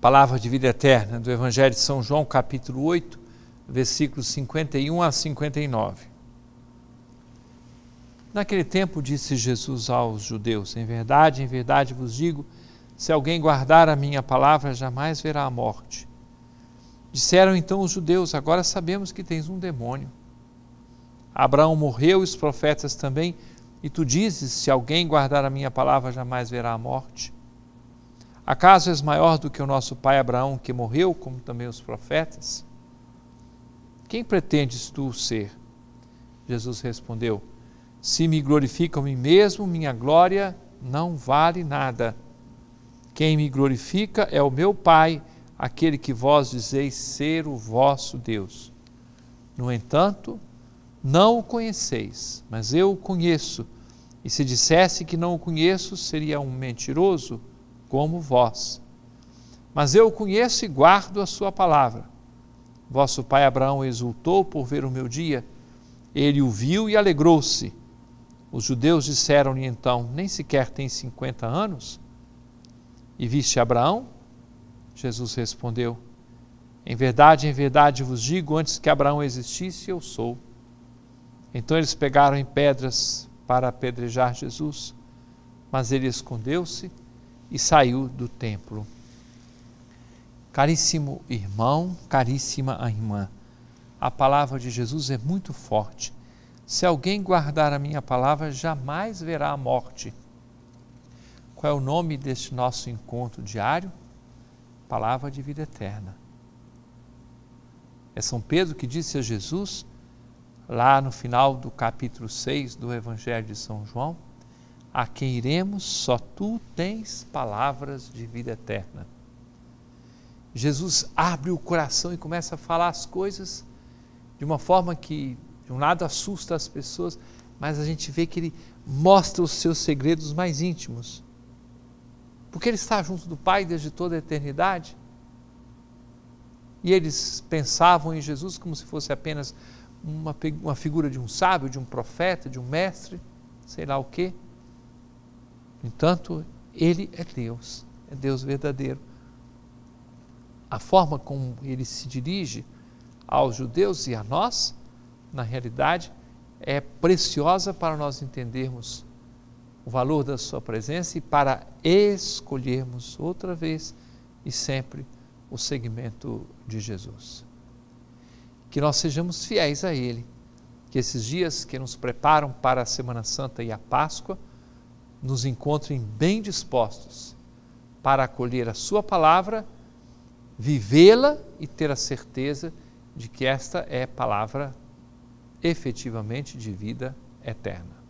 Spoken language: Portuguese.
Palavra de vida eterna do Evangelho de São João, capítulo 8, versículos 51 a 59. Naquele tempo disse Jesus aos judeus: Em verdade, em verdade vos digo, se alguém guardar a minha palavra, jamais verá a morte. Disseram então os judeus: Agora sabemos que tens um demônio. Abraão morreu e os profetas também, e tu dizes: Se alguém guardar a minha palavra, jamais verá a morte. Acaso és maior do que o nosso pai Abraão, que morreu, como também os profetas? Quem pretendes tu ser? Jesus respondeu: Se me glorifico a mim mesmo, minha glória não vale nada. Quem me glorifica é o meu Pai, aquele que vós dizeis ser o vosso Deus. No entanto, não o conheceis, mas eu o conheço. E se dissesse que não o conheço, seria um mentiroso como vós. Mas eu conheço e guardo a sua palavra. Vosso pai Abraão exultou por ver o meu dia. Ele o viu e alegrou-se. Os judeus disseram-lhe então: Nem sequer tem cinquenta anos? E viste Abraão? Jesus respondeu: Em verdade, em verdade vos digo: antes que Abraão existisse, eu sou. Então eles pegaram em pedras para apedrejar Jesus, mas ele escondeu-se e saiu do templo. Caríssimo irmão, caríssima irmã, a palavra de Jesus é muito forte. Se alguém guardar a minha palavra, jamais verá a morte. Qual é o nome deste nosso encontro diário? Palavra de vida eterna. É São Pedro que disse a Jesus, lá no final do capítulo 6 do Evangelho de São João, a quem iremos, só tu tens palavras de vida eterna. Jesus abre o coração e começa a falar as coisas de uma forma que, de um lado, assusta as pessoas, mas a gente vê que ele mostra os seus segredos mais íntimos. Porque ele está junto do Pai desde toda a eternidade. E eles pensavam em Jesus como se fosse apenas uma, uma figura de um sábio, de um profeta, de um mestre, sei lá o quê. Entanto, Ele é Deus, é Deus verdadeiro. A forma como ele se dirige aos judeus e a nós, na realidade, é preciosa para nós entendermos o valor da Sua presença e para escolhermos outra vez e sempre o segmento de Jesus. Que nós sejamos fiéis a Ele, que esses dias que nos preparam para a Semana Santa e a Páscoa nos encontrem bem dispostos para acolher a Sua palavra, vivê-la e ter a certeza de que esta é palavra efetivamente de vida eterna.